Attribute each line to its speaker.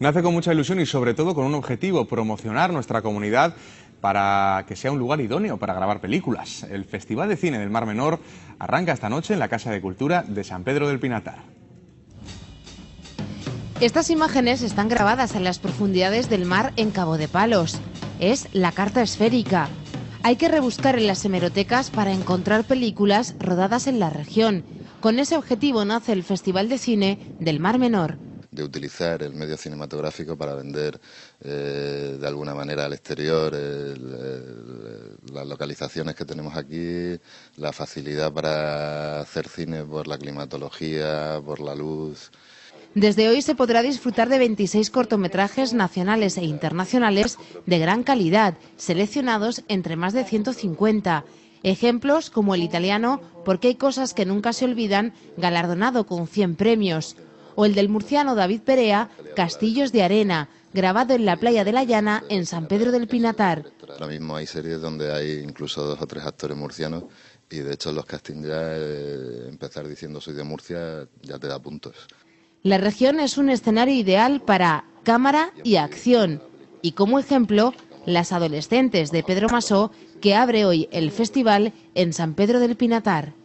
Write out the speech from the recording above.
Speaker 1: Nace con mucha ilusión y sobre todo con un objetivo, promocionar nuestra comunidad para que sea un lugar idóneo para grabar películas. El Festival de Cine del Mar Menor arranca esta noche en la Casa de Cultura de San Pedro del Pinatar.
Speaker 2: Estas imágenes están grabadas en las profundidades del mar en Cabo de Palos. Es la carta esférica. Hay que rebuscar en las hemerotecas para encontrar películas rodadas en la región. Con ese objetivo nace el Festival de Cine del Mar Menor
Speaker 3: de utilizar el medio cinematográfico para vender eh, de alguna manera al exterior las localizaciones que tenemos aquí, la facilidad para hacer cine por la climatología, por la luz.
Speaker 2: Desde hoy se podrá disfrutar de 26 cortometrajes nacionales e internacionales de gran calidad, seleccionados entre más de 150. Ejemplos como el italiano Porque hay cosas que nunca se olvidan, galardonado con 100 premios o el del murciano David Perea, Castillos de Arena, grabado en la playa de La Llana, en San Pedro del Pinatar.
Speaker 3: Ahora mismo hay series donde hay incluso dos o tres actores murcianos y de hecho los castings ya empezar diciendo soy de Murcia ya te da puntos.
Speaker 2: La región es un escenario ideal para cámara y acción y como ejemplo las adolescentes de Pedro Masó que abre hoy el festival en San Pedro del Pinatar.